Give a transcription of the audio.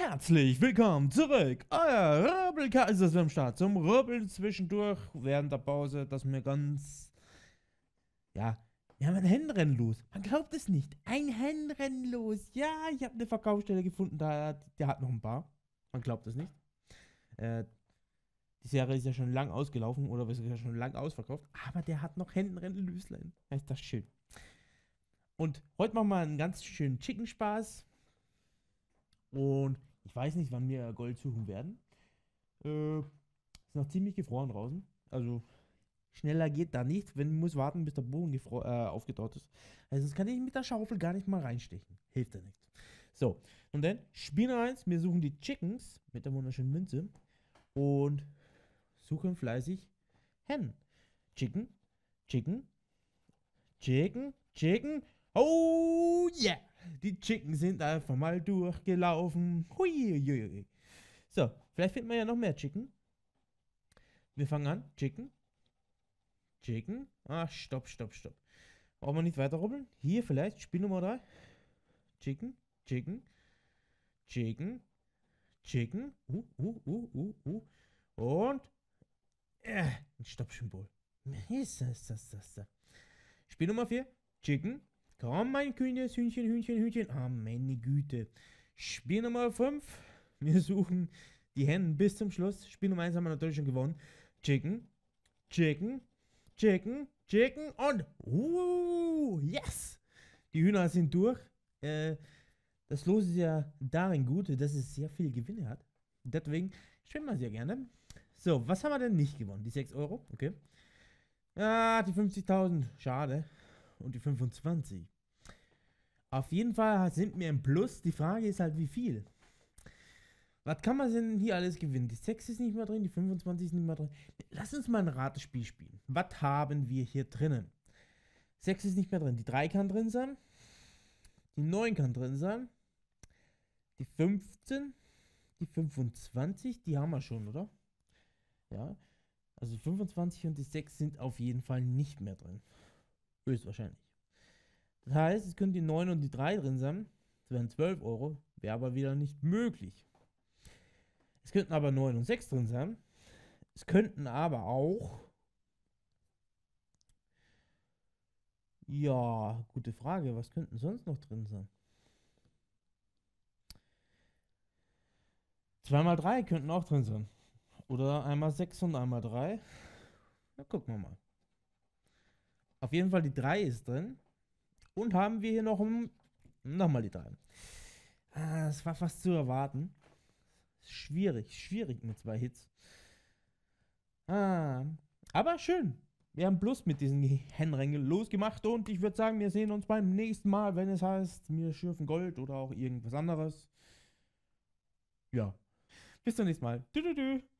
herzlich willkommen zurück. Euer Röbelkaiser ist am Start. Zum Röbeln zwischendurch während der Pause, dass mir ganz. Ja, wir haben ein Hennrennen los. Man glaubt es nicht. Ein Hennrennen los. Ja, ich habe eine Verkaufsstelle gefunden, da, der hat noch ein paar. Man glaubt es nicht. Äh, die Serie ist ja schon lang ausgelaufen oder ist ja schon lang ausverkauft, aber der hat noch Hennrennen Löslein. Ist das schön. Und heute machen wir einen ganz schönen Chicken-Spaß. Und ich weiß nicht, wann wir Gold suchen werden. Äh, ist noch ziemlich gefroren draußen. Also schneller geht da nicht. Wenn muss warten, bis der Boden äh, aufgetaut ist. Also sonst kann ich mit der Schaufel gar nicht mal reinstechen. Hilft ja nichts. So, und dann Spinner 1. Wir suchen die Chickens mit der wunderschönen Münze und suchen fleißig Hennen. Chicken, Chicken, Chicken, Chicken. Oh yeah! Die Chicken sind einfach mal durchgelaufen. Hui, So, vielleicht finden wir ja noch mehr Chicken. Wir fangen an. Chicken. Chicken. Ach, stopp, stopp, stopp. Brauchen wir nicht weiter rubbeln? Hier vielleicht. Spiel Nummer 3. Chicken. Chicken. Chicken. Chicken. Uh, uh, uh, uh, uh. Und. Äh, ein Stoppsymbol. Spiel Nummer 4. Chicken. Komm, mein kühnes Hühnchen, Hühnchen, Hühnchen. Ah, oh, meine Güte. Spiel Nummer 5. Wir suchen die Hände bis zum Schluss. Spiel Nummer 1 haben wir natürlich schon gewonnen. Chicken, Chicken, Chicken, Chicken und... Uh, yes! Die Hühner sind durch. Äh, das Los ist ja darin gut, dass es sehr viele Gewinne hat. Deswegen schwimmen wir sehr gerne. So, was haben wir denn nicht gewonnen? Die 6 Euro? Okay. Ah, die 50.000. Schade und die 25. Auf jeden Fall sind wir im Plus. Die Frage ist halt, wie viel. Was kann man denn hier alles gewinnen? Die 6 ist nicht mehr drin, die 25 ist nicht mehr drin. Lass uns mal ein Ratespiel spielen. Was haben wir hier drinnen? 6 ist nicht mehr drin. Die 3 kann drin sein. Die 9 kann drin sein. Die 15. Die 25. Die haben wir schon, oder? Ja. Also 25 und die 6 sind auf jeden Fall nicht mehr drin. Höchstwahrscheinlich. Das heißt, es könnten die 9 und die 3 drin sein. Das wären 12 Euro. Wäre aber wieder nicht möglich. Es könnten aber 9 und 6 drin sein. Es könnten aber auch. Ja, gute Frage. Was könnten sonst noch drin sein? 2 mal 3 könnten auch drin sein. Oder einmal 6 und einmal 3. Na, gucken wir mal. Auf jeden Fall die 3 ist drin. Und haben wir hier noch ein, nochmal die 3. Ah, das war fast zu erwarten. Schwierig, schwierig mit zwei Hits. Ah, aber schön. Wir haben Plus mit diesen Henrängen losgemacht und ich würde sagen, wir sehen uns beim nächsten Mal, wenn es heißt, wir schürfen Gold oder auch irgendwas anderes. Ja. Bis zum nächsten Mal. Du, du, du.